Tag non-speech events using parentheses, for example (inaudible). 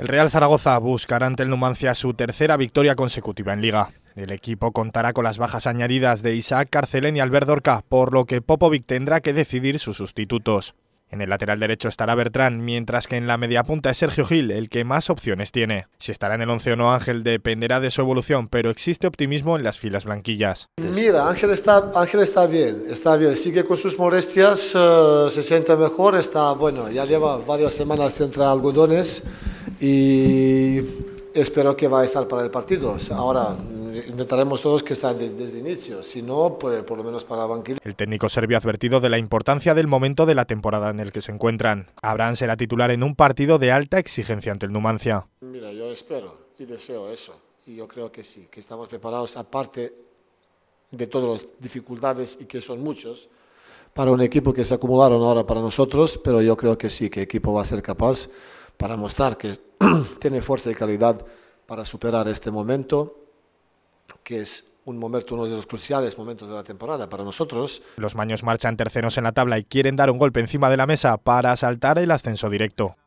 El Real Zaragoza buscará ante el Numancia su tercera victoria consecutiva en Liga. El equipo contará con las bajas añadidas de Isaac Carcelén y Albert Dorca, por lo que Popovic tendrá que decidir sus sustitutos. En el lateral derecho estará Bertrán, mientras que en la media punta es Sergio Gil, el que más opciones tiene. Si estará en el once o no Ángel dependerá de su evolución, pero existe optimismo en las filas blanquillas. Mira, Ángel está, bien, está bien, sigue con sus molestias, eh, se siente mejor, está bueno, ya lleva varias semanas entre algodones y espero que va a estar para el partido. Ahora eh, intentaremos todos que esté desde, inicio, si no, por, pues, por lo menos para banquillo. El técnico serbio ha advertido de la importancia del momento de la temporada en el que se encuentran. Abraham será titular en un partido de alta exigencia ante el Numancia. Mira, yo espero y deseo eso. Y yo creo que sí, que estamos preparados, aparte de todas las dificultades y que son muchos, para un equipo que se acumularon ahora para nosotros, pero yo creo que sí, que el equipo va a ser capaz para mostrar que (clears throat) tiene fuerza y calidad para superar este momento, que es un momento, uno de los cruciales momentos de la temporada para nosotros. Los maños marchan terceros en la tabla y quieren dar un golpe encima de la mesa para saltar el ascenso directo.